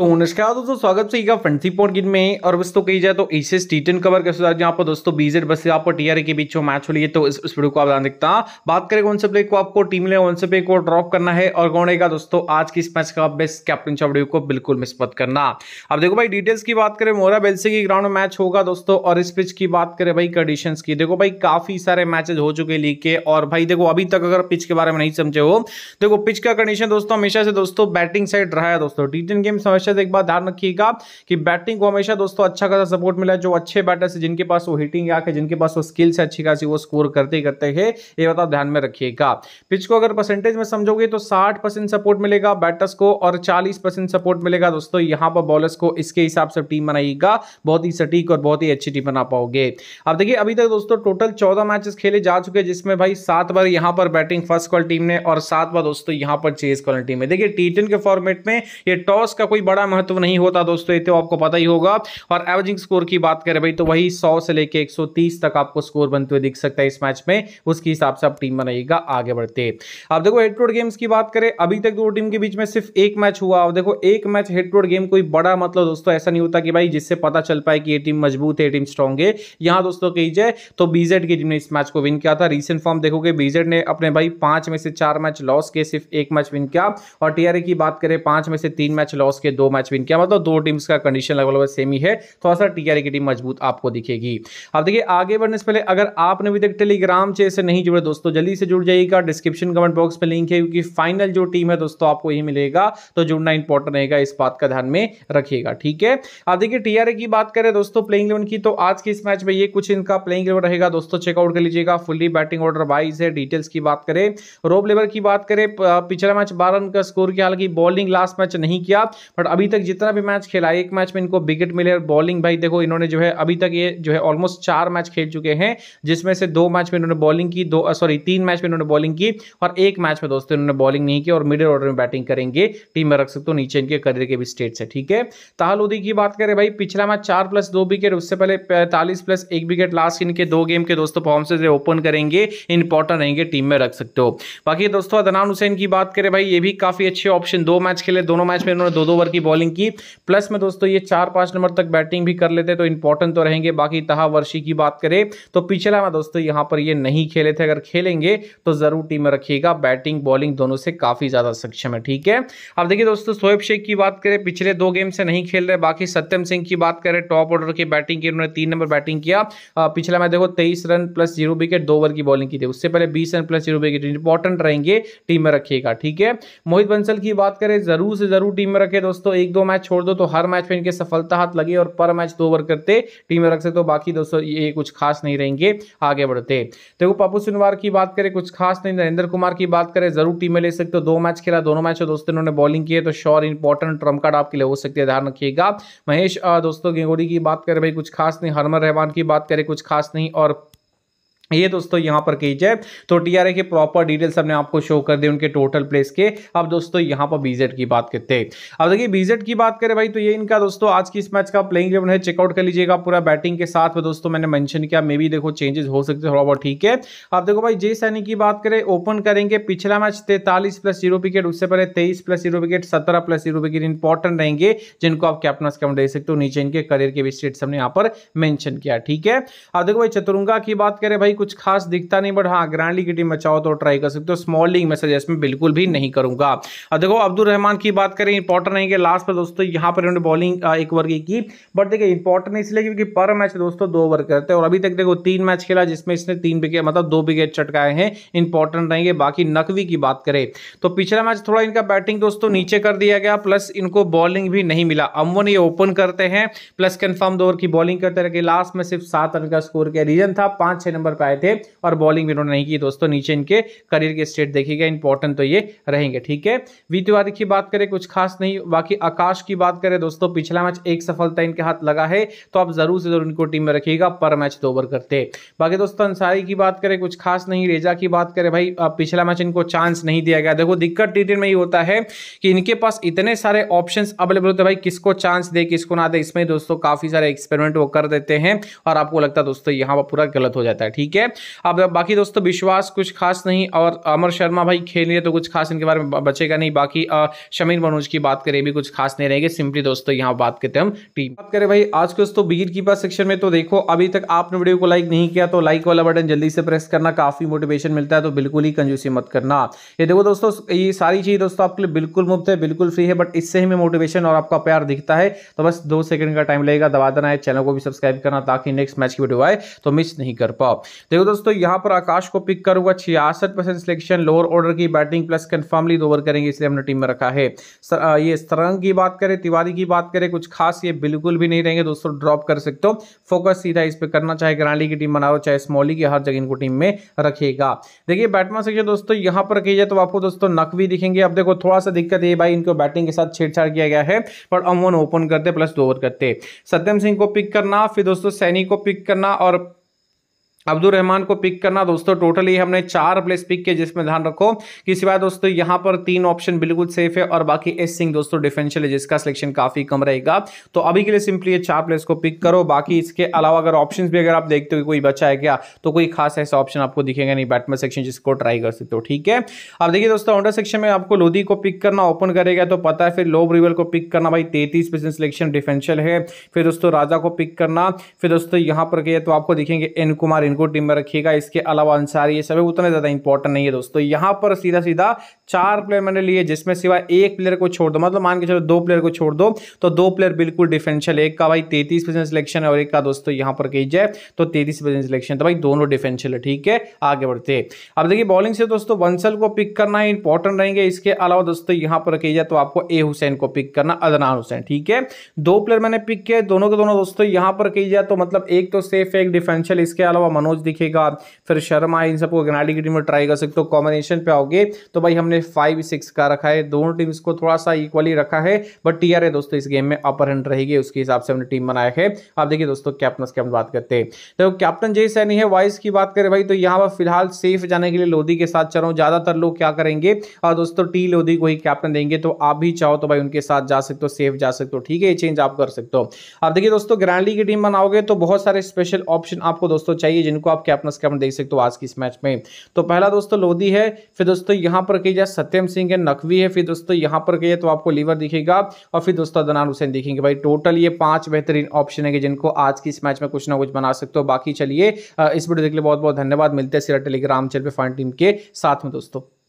तो नमस्कार दोस्तों तो स्वागत से फ्रेंड सीपोर्ट गिन में और बस तो कही जाए तो एशियस टी टेन कवर के सुधार यहाँ पर दोस्तों बीजेड बस आपको टीआरए के बीच मैच हो लिए तो इस, इस वीडियो को आप ध्यान देखता बात करें कौन से प्ले को आपको टीम ले कौन से प्ले को ड्रॉप करना है और कौन रहेगा दोस्तों आज की इस मैच का बेस्ट कैप्टन चौबड़ी को बिल्कुल मिस करना अब देखो भाई डिटेल्स की बात करें मोरा बेलसे की ग्राउंड में मैच होगा दोस्तों और इस पिच की बात करें भाई कंडीशन की देखो भाई काफी सारे मैचेज हो चुके लीग के और भाई देखो अभी तक अगर पिच के बारे में नहीं समझे हो देखो पिच का कंडीशन दोस्तों हमेशा से दोस्तों बैटिंग साइड रहा है दोस्तों टी टेन गेम्स अच्छे से एक बार ध्यान रखिएगा कि बैटिंग को हमेशा दोस्तों अच्छा खासा सपोर्ट मिला जो अच्छे बैटर्स है जिनके पास वो हिटिंग या आके जिनके पास वो स्किल्स है अच्छी खासी वो स्कोर करते करते हैं ये बात ध्यान में रखिएगा पिच को अगर परसेंटेज में समझोगे तो साठ सपोर्ट मिलेगा बैटर्स को और चालीस सपोर्ट मिलेगा दोस्तों यहाँ पर बॉलर्स को इसके हिसाब से टीम बनाइएगा बहुत ही सटीक और बहुत ही अच्छी टीम बना पाओगे अब देखिए अभी तक दोस्तों टोटल चौदह मैचेस खेले जा चुके हैं जिसमें भाई सात बार यहाँ पर बैटिंग फर्स्ट कॉल टीम ने और सात बार दोस्तों यहाँ पर चेस कॉल टीम ने देखिए टी के फॉर्मेट में ये टॉस का कोई बड़ा ज़्यादा महत्व नहीं होता दोस्तों ये तो आपको पता ही होगा और एवरेजिंग स्कोर की बात करें भाई तो वही सौ से लेकर एक तक आपको स्कोर बनते हुए दिख सकता है इस मैच में उसके हिसाब से आप टीम बनाइएगा आगे बढ़ते अब देखो हेड टू गेम्स की बात करें अभी तक दो टीम के बीच में सिर्फ एक मैच हुआ अब देखो एक मैच हेड टू गेम कोई बड़ा मतलब दोस्तों ऐसा नहीं होता कि भाई जिससे पता चल पाए कि ये टीम मजबूत है टीम स्ट्रॉन्ग है यहाँ दोस्तों कही जाए तो बीजेड की टीम ने इस मैच को विन किया था रिसेंट फॉर्म देखोगे बीजेड ने अपने भाई पांच में से चार मैच लॉस के सिर्फ एक मैच विन किया और टीआरए की बात करें पांच में से तीन मैच लॉस के दो मैच विन किया मतलब दो टीम्स का कंडीशन लगभग लगभग सेम ही है थोड़ा सा टीआरए की टीम मजबूत आपको दिखेगी अब देखिए आगे बढ़ने से पहले अगर आपने अभी तक टेलीग्राम चैनल से नहीं जुड़े दोस्तों जल्दी से जुड़ जाइएगा डिस्क्रिप्शन कमेंट बॉक्स में लिंक है क्योंकि फाइनल जो टीम है दोस्तों आपको यही मिलेगा तो जुड़ना इंपॉर्टेंट रहेगा इस बात का ध्यान में रखिएगा ठीक है अब देखिए टीआरए की बात करें दोस्तों प्लेइंग इलेवन की तो आज की इस मैच में ये कुछ इनका प्लेइंग इलेवन रहेगा दोस्तों चेकआउट कर लीजिएगा फुल्ली बैटिंग ऑर्डर वाइज है डिटेल्स की बात करें रोब लेवर की बात करें पिछला मैच बारह रन का स्कोर किया हालांकि बॉलिंग लास्ट मैच नहीं किया बट अभी तक जितना भी मैच खेला एक मैच में इनको विकेट मिले और बॉलिंग भाई देखो इन्होंने जो है अभी तक ये जो है ऑलमोस्ट चार मैच खेल चुके हैं जिसमें से दो मैच में इन्होंने बॉलिंग की दो सॉरी तीन मैच में इन्होंने बॉलिंग की और एक मैच में दोस्तों इन्होंने बॉलिंग नहीं की और मिडिल ऑर्डर में बैटिंग करेंगे टीम में रख सकते हो नीचे इनके करियर के भी स्टेट्स है ठीक है ताहलोदी की बात करें भाई पिछला मैच चार प्लस दो विकेट उससे पहले पैंतालीस प्लस एक विकेट लास्ट इनके दो गेम के दोस्तों से ओपन करेंगे इंपॉर्टेंट रहेंगे टीम में रख सकते हो बाकी दोस्तों अदनान हुसैन की बात करें भाई ये भी काफी अच्छे ऑप्शन दो मैच खेले दोनों मैच में इन्होंने दो दो ओवर की की बॉलिंग की प्लस में दोस्तों ये चार पांच नंबर तक बैटिंग भी कर लेते तो इंपॉर्टेंट तो रहेंगे बाकी तहा वर्षी की बात करें तो पिछला में दोस्तों यहां पर ये नहीं खेले थे अगर खेलेंगे तो ज़रूर टीम में रखिएगा बैटिंग बॉलिंग दोनों से काफ़ी ज़्यादा सक्षम है ठीक है अब देखिए दोस्तों सोएब शेख की बात करें पिछले दो गेम से नहीं खेल रहे बाकी सत्यम सिंह की बात करें टॉप ऑर्डर की बैटिंग की उन्होंने तीन नंबर बैटिंग किया पिछला मैं देखो तेईस रन प्लस जीरो विकेट दो ओवर की बॉलिंग की थी उससे पहले बीस run plus zero wicket important रहेंगे टीम में रखिएगा ठीक है मोहित बंसल की बात करें जरूर से जरूर टीम में रखे दोस्तों दोस्तों एक दो मैच छोड़ दो तो हर मैच में इनके सफलता हाथ लगी और पर मैच दो ओवर करते टीम में रख सकते तो बाकी दोस्तों ये कुछ खास नहीं रहेंगे आगे बढ़ते देखो पप्पू सुनवार की बात करें कुछ खास नहीं नरेंद्र कुमार की बात करें जरूर टीम में ले सकते हो दो मैच खेला दोनों मैच दोस्तों इन्होंने बॉलिंग की है तो श्योर इंपॉर्टेंट ट्रम कार्ड आपके लिए हो सकती है ध्यान रखिएगा महेश दोस्तों गेंगोड़ी की बात करें भाई कुछ खास नहीं हरमर रहमान की बात करें कुछ खास नहीं और ये दोस्तों यहाँ पर कही जाए तो टीआरए के प्रॉपर डिटेल्स हमने आपको शो कर दिए उनके टोटल प्लेस के अब दोस्तों यहाँ पर बीजेड की बात करते हैं अब देखिए बीजेड की बात करें भाई तो ये इनका दोस्तों आज की इस मैच का प्लेइंग इलेवन है चेकआउट कर लीजिएगा पूरा बैटिंग के साथ में दोस्तों मैंने मैंशन किया मे भी देखो चेंजेस हो सकते थोड़ा बहुत ठीक है अब देखो भाई जे सैनी की बात करें ओपन करेंगे पिछला मैच तैतालीस प्लस जीरो विकेट उससे पहले तेईस प्लस जीरो विकेट सत्रह प्लस जीरो विकेट इंपॉर्टेंट रहेंगे जिनको आप कैप्टन कैम दे सकते हो नीचे इनके करियर के भी स्टेट्स हमने यहाँ पर मैंशन किया ठीक है अब देखो भाई चतुरुंगा की बात करें भाई कुछ खास दिखता नहीं बट हाँ ग्रैंड लीग की टीम में चाहो तो ट्राई कर सकते हो स्मॉल लीग में सजेस्ट में बिल्कुल भी नहीं करूंगा और देखो अब्दुल रहमान की बात करें इंपॉर्टेंट नहीं है लास्ट पर दोस्तों यहाँ पर उन्होंने बॉलिंग एक ओवर की की बट देखिए इंपॉर्टेंट इसलिए क्योंकि पर मैच दोस्तों दो ओवर करते हैं और अभी तक देखो तीन मैच खेला जिसमें इसने तीन विकेट मतलब दो विकेट चटकाए हैं इंपॉर्टेंट रहेंगे बाकी नकवी की बात करें तो पिछला मैच थोड़ा इनका बैटिंग दोस्तों नीचे कर दिया गया प्लस इनको बॉलिंग भी नहीं मिला अमवन ये ओपन करते हैं प्लस कंफर्म दो ओवर की बॉलिंग करते रहे लास्ट में सिर्फ सात रन का स्कोर किया रीजन था पांच छह नंबर पर आए थे और बॉलिंग भी इन्होंने नहीं की दोस्तों नीचे इनके करियर के स्टेट देखिएगा इंपॉर्टेंट तो ये रहेंगे ठीक है वी तिवारी की बात करें कुछ खास नहीं बाकी आकाश की बात करें दोस्तों पिछला मैच एक सफलता इनके हाथ लगा है तो आप जरूर से जरूर इनको टीम में रखिएगा पर मैच दो ओवर करते बाकी दोस्तों अंसारी की बात करें कुछ खास नहीं रेजा की बात करें भाई पिछला मैच इनको चांस नहीं दिया गया देखो दिक्कत टी में ही होता है कि इनके पास इतने सारे ऑप्शन अवेलेबल होते भाई किसको चांस दे किसको ना दे इसमें दोस्तों काफी सारे एक्सपेरिमेंट वो कर देते हैं और आपको लगता है दोस्तों यहाँ पर पूरा गलत हो जाता है ठीक है है अब बाकी दोस्तों विश्वास कुछ खास नहीं और अमर शर्मा भाई खेल रहे तो कुछ खास इनके बारे में बचेगा नहीं बाकी शमीर मनोज की बात करें भी कुछ खास नहीं रहेंगे सिंपली दोस्तों यहाँ बात करते हम टीम बात करें भाई आज के दोस्तों बीर कीपर सेक्शन में तो देखो अभी तक आपने वीडियो को लाइक नहीं किया तो लाइक वाला बटन जल्दी से प्रेस करना काफी मोटिवेशन मिलता है तो बिल्कुल ही कंजूसी मत करना ये देखो दोस्तों ये सारी चीज दोस्तों आपके लिए बिल्कुल मुफ्त है बिल्कुल फ्री है बट इससे हमें मोटिवेशन और आपका प्यार दिखता है तो बस दो सेकंड का टाइम लगेगा दबा देना है चैनल को भी सब्सक्राइब करना ताकि नेक्स्ट मैच की वीडियो आए तो मिस नहीं कर पाओ देखो दोस्तों यहाँ पर आकाश को पिक करूंगा छियासठ परसेंट सिलेक्शन लोअर ऑर्डर की बैटिंग प्लस कन्फर्मली ओवर करेंगे इसलिए हमने टीम में रखा है सर, ये सरंग की बात करें तिवारी की बात करें कुछ खास ये बिल्कुल भी नहीं रहेंगे दोस्तों ड्रॉप कर सकते हो फोकस सीधा इस पर करना चाहे ग्रांडी की टीम बनाओ चाहे स्मॉली की हर जगह इनको टीम में रखेगा देखिए बैटमैन सेक्शन दोस्तों यहाँ पर रखी जाए तो आपको दोस्तों नक भी दिखेंगे अब देखो थोड़ा सा दिक्कत ये भाई इनको बैटिंग के साथ छेड़छाड़ किया गया है पर अमोन ओपन करते प्लस दो ओवर करते सत्यम सिंह को पिक करना फिर दोस्तों सैनी को पिक करना और अब्दुल रहमान को पिक करना दोस्तों टोटली हमने चार प्लेस पिक किए जिसमें ध्यान रखो किसी बात दोस्तों यहां पर तीन ऑप्शन बिल्कुल सेफ है और बाकी एस सिंह दोस्तों डिफेंशियल है जिसका सिलेक्शन काफी कम रहेगा तो अभी के लिए सिंपली ये चार प्लेस को पिक करो बाकी इसके अलावा अगर ऑप्शन भी अगर आप देखते हो कोई बचा है क्या तो कोई खास ऐसा ऑप्शन आपको दिखेगा नहीं बैटमैन सेक्शन जिसको ट्राई कर सकते हो ठीक है अब देखिए दोस्तों ऑंडर सेक्शन में आपको लोधी को पिक करना ओपन करेगा तो पता है फिर लोब रिवल को पिक करना भाई तैतीस परसेंट सिलेक्शन डिफेंशियल है फिर दोस्तों राजा को पिक करना फिर दोस्तों यहां पर गए तो आपको दिखेंगे एन कुमार इनको को टीम में रखिएगा इसके अलावा अंसारी ये सभी उतने ज़्यादा इंपॉर्टेंट नहीं है दोस्तों यहां पर सीधा सीधा चार प्लेयर मैंने लिए जिसमें सिवा एक प्लेयर को छोड़ दो मतलब मान के चलो दो प्लेयर को छोड़ दो तो दो प्लेयर बिल्कुल डिफेंशियल एक का भाई तैतीस सिलेक्शन है और एक का दोस्तों यहां पर कही जाए तो तैतीस सिलेक्शन तो भाई दोनों डिफेंशियल है ठीक है आगे बढ़ते अब देखिए बॉलिंग से दोस्तों वंसल को पिक करना है इंपॉर्टेंट रहेंगे इसके अलावा दोस्तों यहां पर कही जाए तो आपको ए हुसैन को पिक करना अदनान हुसैन ठीक है दो प्लेयर मैंने पिक किया दोनों के दोनों दोस्तों यहां पर कही जाए तो मतलब एक तो सेफ है एक डिफेंशियल इसके अलावा मनोज दिखेगा फिर शर्मा इन सबको ग्नाडी की टीम में ट्राई कर सकते हो कॉम्बिनेशन पे आओगे तो भाई हमने फाइव सिक्स का रखा है दोनों टीम्स को थोड़ा सा इक्वली रखा है बट टी आर दोस्तों इस गेम में अपर हैंड रहेगी उसके हिसाब से हमने टीम बनाया है आप देखिए दोस्तों कैप्टन की हम बात करते हैं तो कैप्टन जय सैनी है वाइस की बात करें भाई तो यहाँ पर फिलहाल सेफ जाने के लिए लोधी के साथ चल रहा हूँ ज़्यादातर लोग क्या करेंगे और दोस्तों टी लोधी को ही कैप्टन देंगे तो आप भी चाहो तो भाई उनके साथ जा सकते हो सेफ जा सकते हो ठीक है चेंज आप कर सकते हो आप देखिए दोस्तों ग्रैंडली की टीम बनाओगे तो बहुत सारे स्पेशल ऑप्शन आपको दोस्तों चाहिए जिनको आप कैप्टन कैप्टन देख सकते हो आज की इस मैच में तो पहला दोस्तों तो लोधी है फिर दोस्तों यहां पर कही जाए सत्यम सिंह है नकवी है फिर दोस्तों यहां पर कही तो आपको लीवर दिखेगा और फिर दोस्तों दनान हुसैन दिखेंगे भाई टोटल ये पांच बेहतरीन ऑप्शन है जिनको आज की इस मैच में कुछ ना कुछ बना सकते हो बाकी चलिए इस वीडियो देख लिए बहुत बहुत धन्यवाद मिलते हैं सीरा टेलीग्राम चल पे फाइन टीम के साथ में दोस्तों